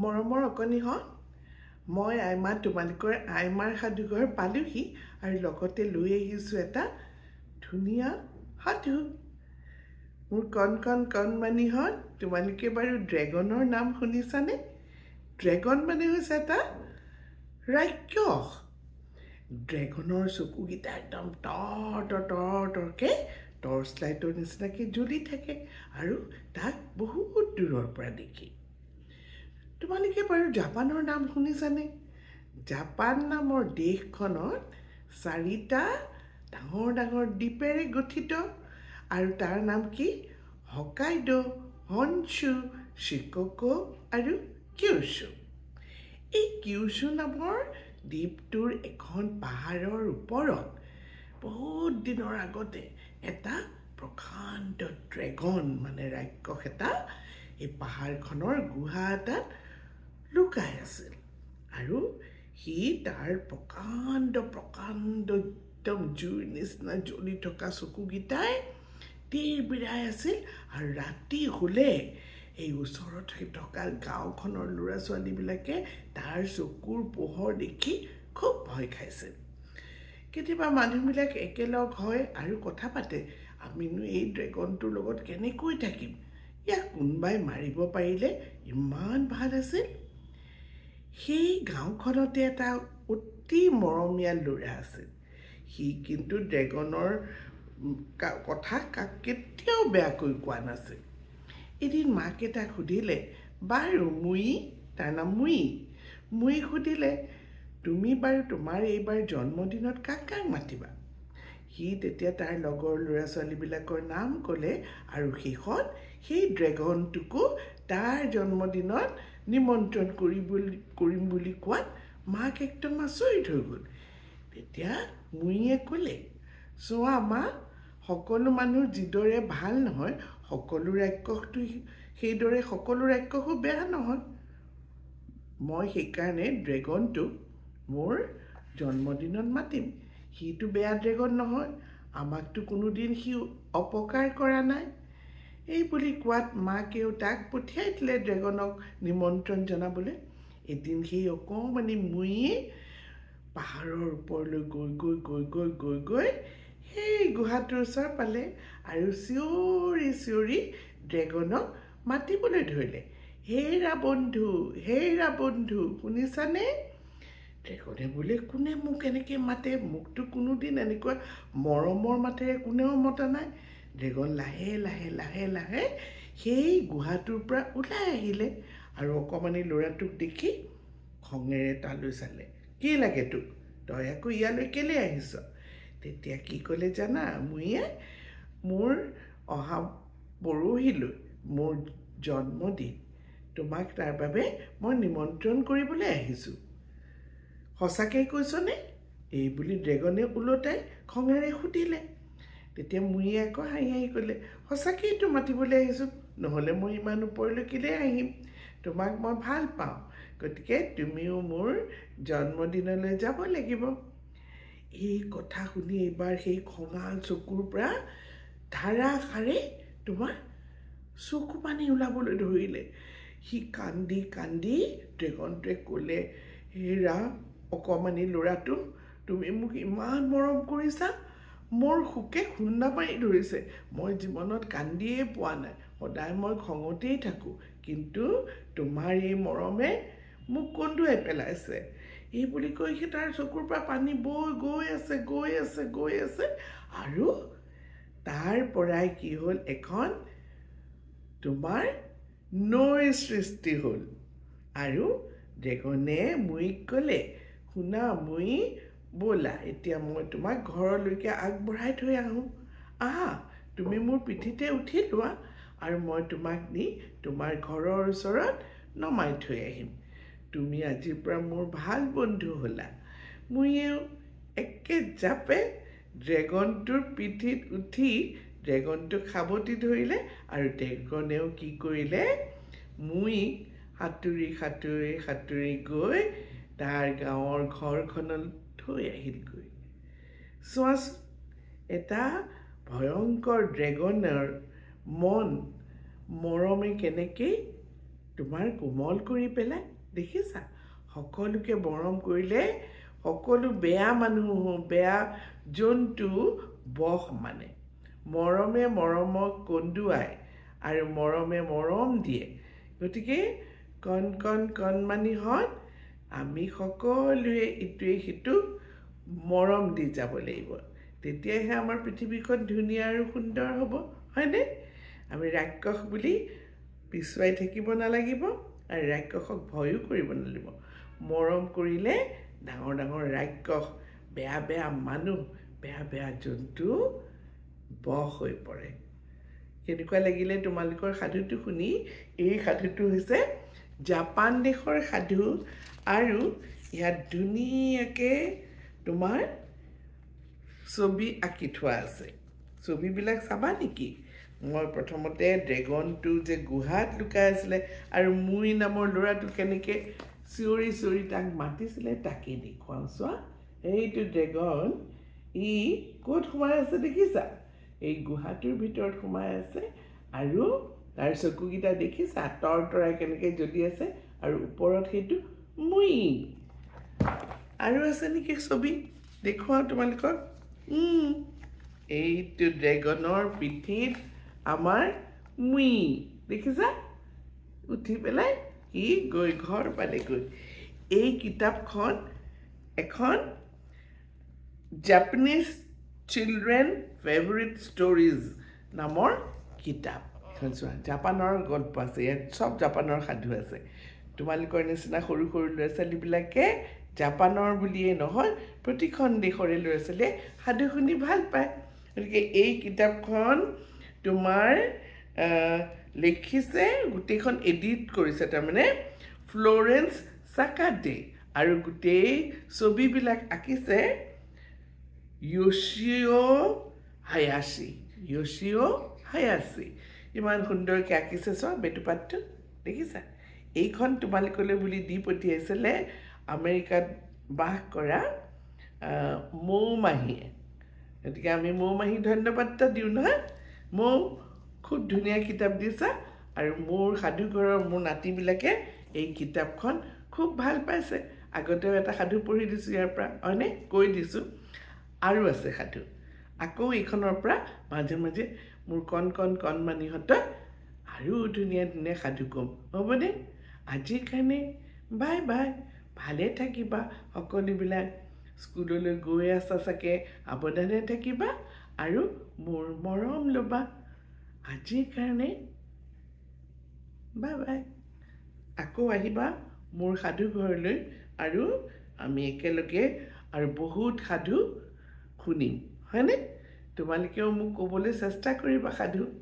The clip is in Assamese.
মৰমৰ অকণিহঁত মই আইমা তোমালোকৰ আইমাৰ সাধুঘৰ পালোহি আৰু লগতে লৈ আহিছোঁ এটা ধুনীয়া সাধু মোৰ কণ কণ কণ মানিহঁত তোমালোকে বাৰু ড্ৰেগনৰ নাম শুনিছানে ড্ৰেগন মানে হৈছে এটা ৰাক্ষস ড্ৰেগনৰ চকুকেইটা একদম তৰ তৰ তৰকৈ টৰ্চ লাইটৰ নিচিনাকৈ জ্বলি থাকে আৰু তাক বহুত দূৰৰ পৰা দেখি তোমালোকে বাৰু জাপানৰ নাম শুনিছানে জাপান নামৰ দেশখনত চাৰিটা ডাঙৰ ডাঙৰ দ্বীপেৰে গঠিত আৰু তাৰ নাম কি হকাইড হনচু চিকক আৰু কিউচু এই কিউচু নামৰ দ্বীপটোৰ এখন পাহাৰৰ ওপৰত বহুত দিনৰ আগতে এটা প্ৰশান্ত ড্ৰেগন মানে ৰাক্ষস এটা এই পাহাৰখনৰ গুহা এটাত লুকাই আছিল আৰু সি তাৰ প্ৰকাণ্ড প্ৰকাণ্ড একদম জুইৰ নিচিনা জ্বলি থকা চকুকেইটাই তীৰ বিৰাই আছিল আৰু ৰাতি হ'লে এই ওচৰত থকা গাঁওখনৰ ল'ৰা ছোৱালীবিলাকে তাৰ চকুৰ পোহৰ দেখি খুব ভয় খাইছিল কেতিয়াবা মানুহবিলাক একেলগ হয় আৰু কথা পাতে আমিনো এই ড্ৰেগনটোৰ লগত কেনেকৈ থাকিম ইয়াক কোনোবাই মাৰিব পাৰিলে ইমান ভাল আছিল সেই গাঁওখনতে এটা অতি মৰমীয়াল ল'ৰা আছিল সি কিন্তু ড্ৰেগনৰ কথা কাক কেতিয়াও বেয়াকৈ কোৱা নাছিল এদিন মাকে তাক সুধিলে বাৰু মুই তাৰ নাম মুই মুই সুধিলে তুমি বাৰু তোমাৰ এইবাৰ জন্মদিনত কাক কাক মাতিবা সি তেতিয়া তাৰ লগৰ ল'ৰা ছোৱালীবিলাকৰ নাম ক'লে আৰু শেষত সেই ড্ৰেগনটোকো তাৰ জন্মদিনত নিমন্ত্ৰণ কৰিবলৈ কৰিম বুলি কোৱাত মাক একদম আচৰিত হৈ গ'ল তেতিয়া মুয়ে ক'লে চোৱা মা সকলো মানুহ যিদৰে ভাল নহয় সকলো ৰাক্ষসটো সেইদৰে সকলো ৰাক্ষসো বেয়া নহয় মই সেইকাৰণে ড্ৰেগনটো মোৰ জন্মদিনত মাতিম সিটো বেয়া ড্ৰেগন নহয় আমাকতো কোনোদিন সি অপকাৰ কৰা নাই এই বুলি কোৱাত মাকেও তাক পঠিয়াই দিলে ড্ৰেগনক নিমন্ত্ৰণ জনাবলৈ এদিন সেই অকণমানি মুয়ে পাহাৰৰ ওপৰলৈ গৈ গৈ গৈ গৈ গৈ গৈ সেই গুহাটোৰ ওচৰ পালে আৰু চিঞৰি চিঞৰি ড্ৰেগনক মাতিবলৈ ধৰিলে হেৰা বন্ধু হেৰা বন্ধু শুনিছানে ড্ৰেগনে বোলে কোনে মোক এনেকৈ মাতে মোকতো কোনোদিন এনেকুৱা মৰমৰ মাতেৰে কোনেও মতা নাই ড্ৰেগন লাহে লাহে লাহে লাহে সেই গুহাটোৰ পৰা ওলাই আহিলে আৰু অকণমানি ল'ৰাটোক দেখি খঙেৰে তালৈ চালে কি লাগে তোক তই আকৌ ইয়ালৈ কেলৈ আহিছ তেতিয়া কি ক'লে জানা মুয়ে মোৰ অহা পৰহিলৈ মোৰ জন্মদিন তোমাক তাৰ বাবে মই নিমন্ত্ৰণ কৰিবলৈ আহিছোঁ সঁচাকৈ কৈছনে এইবুলি ড্ৰেগনে ওলোটাই খঙেৰে সুধিলে তেতিয়া মুড়ি আকৌ হাঁহি হাঁহি ক'লে সঁচাকেই তো মাতিবলৈ আহিছোঁ নহ'লে মই ইমান ওপৰলৈ কেলেই আহিম তোমাক মই ভাল পাওঁ গতিকে তুমিও মোৰ জন্মদিনলৈ যাব লাগিব এই কথা শুনি এইবাৰ সেই খঙাল চকুৰ পৰা ধাৰাষাৰে তোমাৰ চকু পানী ওলাবলৈ ধৰিলে সি কান্দি কান্দি দেহন্তে ক'লে হে হেৰা অকণমানি ল'ৰাটো তুমি মোক ইমান মৰম কৰিছা মোৰ সুখে খুন্দা মাৰি ধৰিছে মই জীৱনত কান্দিয়েই পোৱা নাই সদায় মই খঙতেই থাকোঁ কিন্তু তোমাৰ এই মৰমে মোক কন্দুৱাই পেলাইছে বুলি কৈ সি তাৰ চকুৰ পৰা পানী বৈ গৈ আছে গৈ আছে গৈ আছে আৰু তাৰ পৰাই কি হ'ল এখন তোমাৰ নৈৰ সৃষ্টি হ'ল আৰু ড্ৰেগনে মুইক ক'লে শুনা মই ব'লা এতিয়া মই তোমাক ঘৰলৈকে আগবঢ়াই থৈ আহোঁ আহা তুমি মোৰ পিঠিতে উঠি লোৱা আৰু মই তোমাক নি তোমাৰ ঘৰৰ ওচৰত নমাই থৈ আহিম তুমি আজিৰ পৰা মোৰ ভাল বন্ধু হ'লা মইও একে জাপে ড্ৰেগনটোৰ পিঠিত উঠি ড্ৰেগনটো সাৱটি ধৰিলে আৰু ড্ৰেগনেও কি কৰিলে মই সাঁতুৰি সাঁতুৰি সাঁতুৰি গৈ তাৰ গাঁৱৰ ঘৰখনলৈ থৈ আহিলগৈ চোৱাচোন এটা ভয়ংকৰ ড্ৰেগনৰ মন মৰমে কেনেকৈ তোমাৰ কোমল কৰি পেলাই দেখিছা সকলোকে মৰম কৰিলে সকলো বেয়া মানুহ বেয়া জন্তু বস মানে মৰমে মৰমক কন্দুৱাই আৰু মৰমে মৰম দিয়ে গতিকে কণ কণ কণমানি হন আমি সকলোৱে ইটোৱে সিটোক মৰম দি যাব লাগিব তেতিয়াহে আমাৰ পৃথিৱীখন ধুনীয়া আৰু সুন্দৰ হ'ব হয়নে আমি ৰাক্ষস বুলি পিছুৱাই থাকিব নালাগিব আৰু ৰাক্ষসক ভয়ো কৰিব নালাগিব মৰম কৰিলে ডাঙৰ ডাঙৰ ৰাক্ষস বেয়া বেয়া মানুহ বেয়া বেয়া জন্তু বস হৈ পৰে কেনেকুৱা লাগিলে তোমালোকৰ সাধুটো শুনি এই সাধুটো হৈছে জাপান দেশৰ সাধু আৰু ইয়াত ধুনীয়াকৈ তোমাৰ ছবি আঁকি থোৱা আছে ছবিবিলাক চাবা নেকি মই প্ৰথমতে ড্ৰেগনটো যে গুহাত লুকাই আছিলে আৰু মুৰি নামৰ ল'ৰাটো কেনেকৈ চিঞৰি চিঞৰি তাক মাতিছিলে তাকে দেখুৱাওঁ চোৱা এইটো ড্ৰেগন ই ক'ত সোমাই আছে দেখিছা এই গুহাটোৰ ভিতৰত সোমাই আছে আৰু তাৰ চকুকেইটা দেখিছা তৰ তৰাই কেনেকৈ জ্বলি আছে আৰু ওপৰত সেইটো মুই আৰু আছে নেকি ছবি দেখুৱা তোমালোকক এইটো ড্ৰেগনৰ পিঠিত আমাৰ মুই দেখিছা উঠি পেলাই সি গৈ ঘৰ পালেগৈ এই কিতাপখন এখন জাপানিজ চিলড্ৰেন ফেভৰেট ষ্টৰিজ নামৰ কিতাপ চোৱা জাপানৰ গল্প আছে ইয়াত চব জাপানৰ সাধু আছে তোমালোকৰ নিচিনা সৰু সৰু ল'ৰা ছোৱালীবিলাকে জাপানৰ বুলিয়েই নহয় প্ৰতিখন দেশৰে ল'ৰা ছোৱালীয়ে সাধু শুনি ভাল পায় গতিকে এই কিতাপখন তোমাৰ লিখিছে গোটেইখন এডিট কৰিছে তাৰমানে ফ্ল'ৰেঞ্চ চাকাডে আৰু গোটেই ছবিবিলাক আঁকিছে য়োচিঅ' হায়াচি য়ছিঅ হায়াচি ইমান সুন্দৰকৈ আঁকিছে চোৱা বেটুপাতটো দেখিছা এইখন তোমালোকলৈ বুলি দি পঠিয়াইছিলে আমেৰিকাত বাস কৰা মৌ মাহীয়ে গতিকে আমি মৌ ধন্যবাদ এটা দিওঁ নহয় মৌ খুব ধুনীয়া কিতাপ দিছা আৰু মোৰ সাধুঘৰৰ মোৰ নাতিবিলাকে এই কিতাপখন খুব ভাল পাইছে আগতেও এটা সাধু পঢ়ি দিছোঁ ইয়াৰ পৰা হয়নে কৈ দিছোঁ আৰু আছে সাধু আকৌ এইখনৰ পৰা মাজে মাজে মোৰ কণ কণ কণমানিহঁতক আৰু ধুনীয়া ধুনীয়া সাধু ক'ম হ'ব দে আজিৰ কাৰণে বাই বাই ভালে থাকিবা সকলোবিলাক স্কুললৈ গৈ আছা চাগে সাৱধানে থাকিবা আৰু মোৰ মৰম ল'বা আজিৰ কাৰণে বাই বাই আকৌ আহিবা মোৰ সাধু ঘৰলৈ আৰু আমি একেলগে আৰু বহুত সাধু শুনিম হয়নে তোমালোকেও মোক ক'বলৈ চেষ্টা কৰিবা সাধু